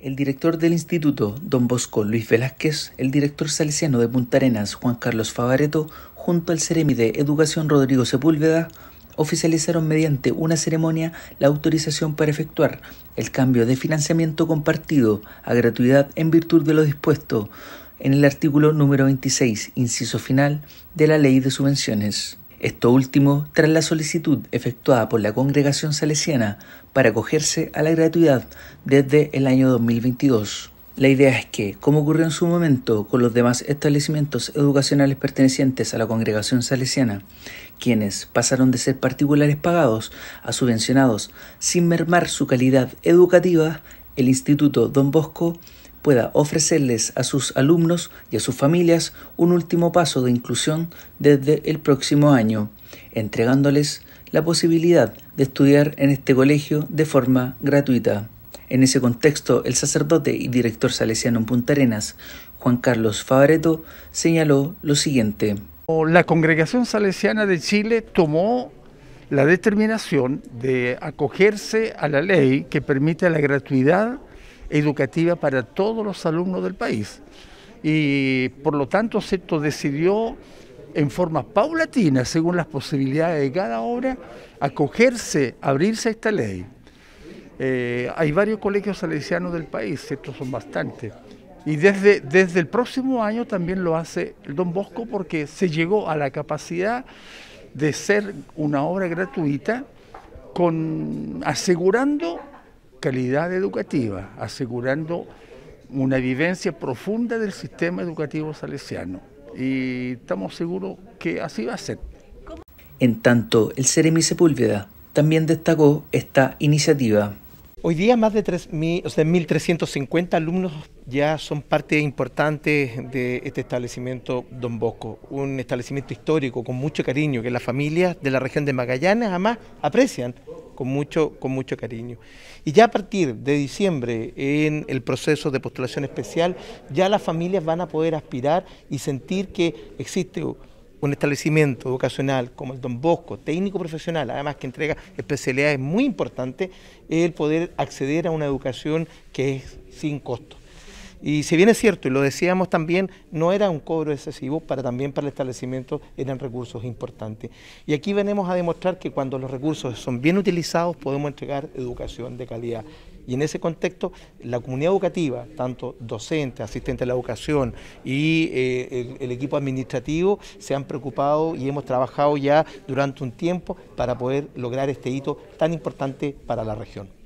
El director del instituto, don Bosco Luis Velázquez, el director salesiano de Punta Arenas, Juan Carlos Favareto, junto al Ceremi de Educación Rodrigo Sepúlveda, oficializaron mediante una ceremonia la autorización para efectuar el cambio de financiamiento compartido a gratuidad en virtud de lo dispuesto en el artículo número 26, inciso final, de la Ley de Subvenciones. Esto último tras la solicitud efectuada por la congregación salesiana para acogerse a la gratuidad desde el año 2022. La idea es que, como ocurrió en su momento con los demás establecimientos educacionales pertenecientes a la congregación salesiana, quienes pasaron de ser particulares pagados a subvencionados sin mermar su calidad educativa, el Instituto Don Bosco pueda ofrecerles a sus alumnos y a sus familias un último paso de inclusión desde el próximo año, entregándoles la posibilidad de estudiar en este colegio de forma gratuita. En ese contexto, el sacerdote y director salesiano en Punta Arenas, Juan Carlos Favareto, señaló lo siguiente. La Congregación Salesiana de Chile tomó la determinación de acogerse a la ley que permite la gratuidad educativa para todos los alumnos del país. Y por lo tanto, se decidió en forma paulatina, según las posibilidades de cada obra, acogerse, abrirse a esta ley. Eh, hay varios colegios salesianos del país, estos son bastantes. Y desde, desde el próximo año también lo hace el Don Bosco porque se llegó a la capacidad de ser una obra gratuita con, asegurando calidad educativa, asegurando una vivencia profunda del sistema educativo salesiano. Y estamos seguros que así va a ser. En tanto, el Ceremi Sepúlveda también destacó esta iniciativa. Hoy día más de 3.350 o sea, 1.350 alumnos ya son parte importante de este establecimiento Don Bosco, un establecimiento histórico con mucho cariño que las familias de la región de Magallanes además aprecian con mucho, con mucho cariño. Y ya a partir de diciembre, en el proceso de postulación especial, ya las familias van a poder aspirar y sentir que existe un establecimiento educacional como el Don Bosco, técnico profesional, además que entrega especialidades muy importantes, el poder acceder a una educación que es sin costo. Y si bien es cierto, y lo decíamos también, no era un cobro excesivo, para también para el establecimiento eran recursos importantes. Y aquí venimos a demostrar que cuando los recursos son bien utilizados podemos entregar educación de calidad. Y en ese contexto, la comunidad educativa, tanto docentes, asistentes a la educación y eh, el, equipo administrativo, se han preocupado y hemos trabajado ya durante un tiempo para poder lograr este hito tan importante para la región.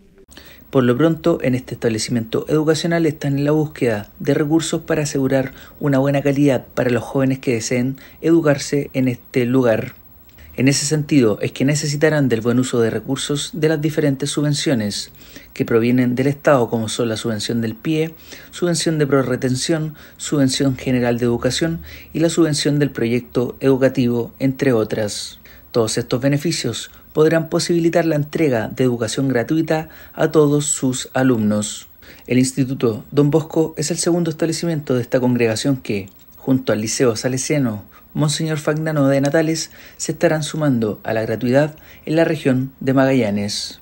Por lo pronto, en este establecimiento educacional están en la búsqueda de recursos para asegurar una buena calidad para los jóvenes que deseen educarse en este lugar. En ese sentido, es que necesitarán del buen uso de recursos de las diferentes subvenciones que provienen del Estado, como son la subvención del PIE, subvención de prorretención, subvención general de educación y la subvención del proyecto educativo, entre otras. Todos estos beneficios podrán posibilitar la entrega de educación gratuita a todos sus alumnos. El Instituto Don Bosco es el segundo establecimiento de esta congregación que, junto al Liceo Salesiano Monseñor Fagnano de Natales, se estarán sumando a la gratuidad en la región de Magallanes.